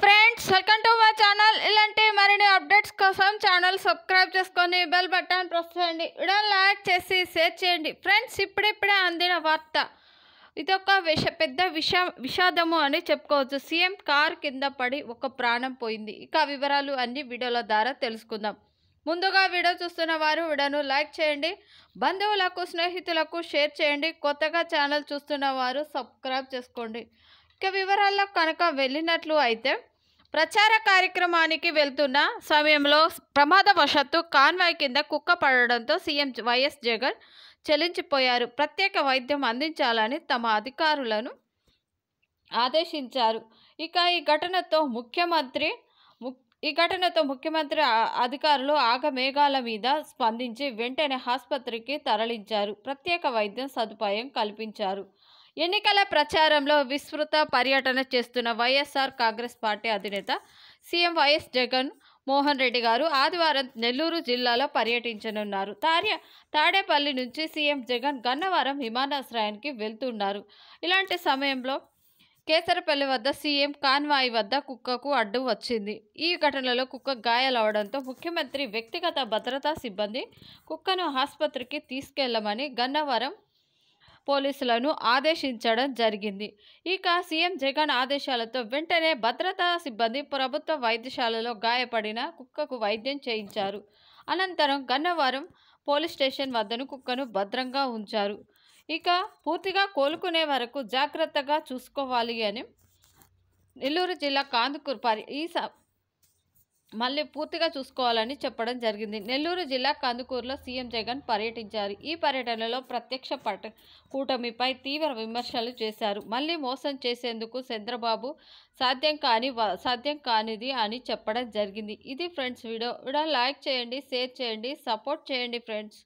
friends welcome to my channel ఇలాంటి మరిన్ని updates కోసం ఛానల్ సబ్స్క్రైబ్ చేసుకొని బెల్ బటన్ ప్రెస్ చేయండి వీడియో లైక్ చేసి షేర్ చేయండి ఫ్రెండ్స్ ఇప్పుడిప్పుడే అందిన వార్త ఇది ఒక విష పెద్ద విష విషాదము అని చెప్పుకోవచ్చు సీఎం కార్ కింద పడి ఒక ప్రాణం పోయింది ఇక వివరాలు అన్ని వీడియోల ద్వారా తెలుసుకుందాం ముందుగా వీడియో చూస్తున్న వారు వీడియోను లైక్ చేయండి బంధువులకు స్నేహితులకు షేర్ చేయండి కొత్తగా ఛానల్ చూస్తున్న వారు సబ్స్క్రైబ్ చేసుకోండి ఇక వివరాల్లో కనుక వెళ్ళినట్లు అయితే ప్రచార కార్యక్రమానికి వెళ్తున్న సమయంలో ప్రమాదవశాత్తు కాన్వాయ్ కింద కుక్క పడడంతో సీఎం వైఎస్ జగన్ చెలించిపోయారు ప్రత్యేక వైద్యం అందించాలని తమ అధికారులను ఆదేశించారు ఇక ఈ ఘటనతో ముఖ్యమంత్రి ఈ ఘటనతో ముఖ్యమంత్రి అధికారులు ఆగమేఘాల మీద స్పందించి వెంటనే ఆసుపత్రికి తరలించారు ప్రత్యేక వైద్యం సదుపాయం కల్పించారు ఎన్నికల ప్రచారంలో విస్తృత పర్యటన చేస్తున్న వైఎస్ఆర్ కాంగ్రెస్ పార్టీ అధినేత సీఎం వైఎస్ జగన్ మోహన్ రెడ్డి గారు ఆదివారం నెల్లూరు జిల్లాలో పర్యటించనున్నారు తార్య తాడేపల్లి నుంచి సీఎం జగన్ గన్నవరం విమానాశ్రయానికి వెళ్తున్నారు ఇలాంటి సమయంలో కేసరపల్లి వద్ద సీఎం కాన్వాయి వద్ద కుక్కకు అడ్డు వచ్చింది ఈ ఘటనలో కుక్క గాయాలవడంతో ముఖ్యమంత్రి వ్యక్తిగత భద్రతా సిబ్బంది కుక్కను ఆసుపత్రికి తీసుకెళ్లమని గన్నవరం పోలీసులను ఆదేశించడం జరిగింది ఇక సీఎం జగన్ ఆదేశాలతో వెంటనే భద్రతా సిబ్బంది ప్రభుత్వ వైద్యశాలలో గాయపడిన కుక్కకు వైద్యం చేయించారు అనంతరం గన్నవరం పోలీస్ స్టేషన్ వద్దను కుక్కను భద్రంగా ఉంచారు ఇక పూర్తిగా కోలుకునే వరకు జాగ్రత్తగా చూసుకోవాలి అని నెల్లూరు జిల్లా కాందుకూరు పరి ఈ మళ్ళీ పూర్తిగా చూసుకోవాలని చెప్పడం జరిగింది నెల్లూరు జిల్లా కందుకూరులో సీఎం జగన్ పర్యటించారు ఈ పర్యటనలో ప్రత్యక్ష పట కూటమిపై తీవ్ర విమర్శలు చేశారు మళ్ళీ మోసం చేసేందుకు చంద్రబాబు సాధ్యం కాని సాధ్యం కానిది అని చెప్పడం జరిగింది ఇది ఫ్రెండ్స్ వీడియో వీడియో లైక్ చేయండి షేర్ చేయండి సపోర్ట్ చేయండి ఫ్రెండ్స్